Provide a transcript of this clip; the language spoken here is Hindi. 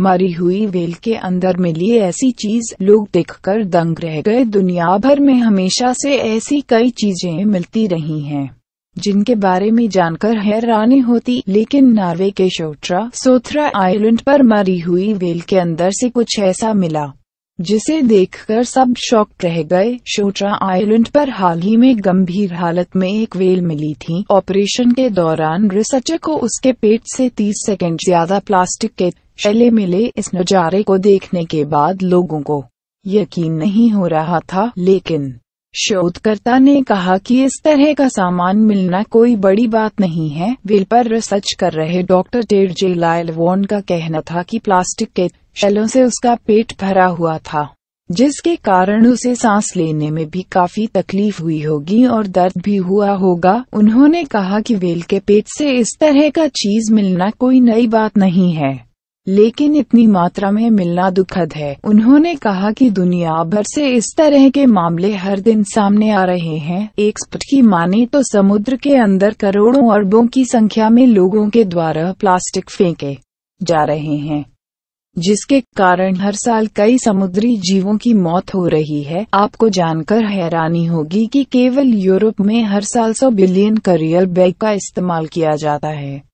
मरी हुई वेल के अंदर मिली ऐसी चीज लोग देखकर दंग रह गए दुनिया भर में हमेशा से ऐसी कई चीजें मिलती रही हैं जिनके बारे में जानकर हैरानी होती लेकिन नॉर्वे के शोट्रा सोथरा आइलैंड पर मरी हुई वेल के अंदर से कुछ ऐसा मिला जिसे देखकर सब शॉक रह गए शोट्रा आइलैंड पर हाल ही में गंभीर हालत में एक वेल मिली थी ऑपरेशन के दौरान रिसर्चर को उसके पेट से 30 सेकंड ज्यादा प्लास्टिक के शैले मिले इस नज़ारे को देखने के बाद लोगों को यकीन नहीं हो रहा था लेकिन शोधकर्ता ने कहा कि इस तरह का सामान मिलना कोई बड़ी बात नहीं है विल पर रिसर्च कर रहे डॉक्टर टेड जे वॉन का कहना था कि प्लास्टिक के शैलों से उसका पेट भरा हुआ था जिसके कारण उसे सांस लेने में भी काफी तकलीफ हुई होगी और दर्द भी हुआ होगा उन्होंने कहा कि वेल के पेट से इस तरह का चीज मिलना कोई नई बात नहीं है लेकिन इतनी मात्रा में मिलना दुखद है उन्होंने कहा कि दुनिया भर से इस तरह के मामले हर दिन सामने आ रहे हैं एक की माने तो समुद्र के अंदर करोड़ों अरबों की संख्या में लोगों के द्वारा प्लास्टिक फेंके जा रहे हैं जिसके कारण हर साल कई समुद्री जीवों की मौत हो रही है आपको जानकर हैरानी होगी कि केवल यूरोप में हर साल 100 बिलियन करियल बैग का इस्तेमाल किया जाता है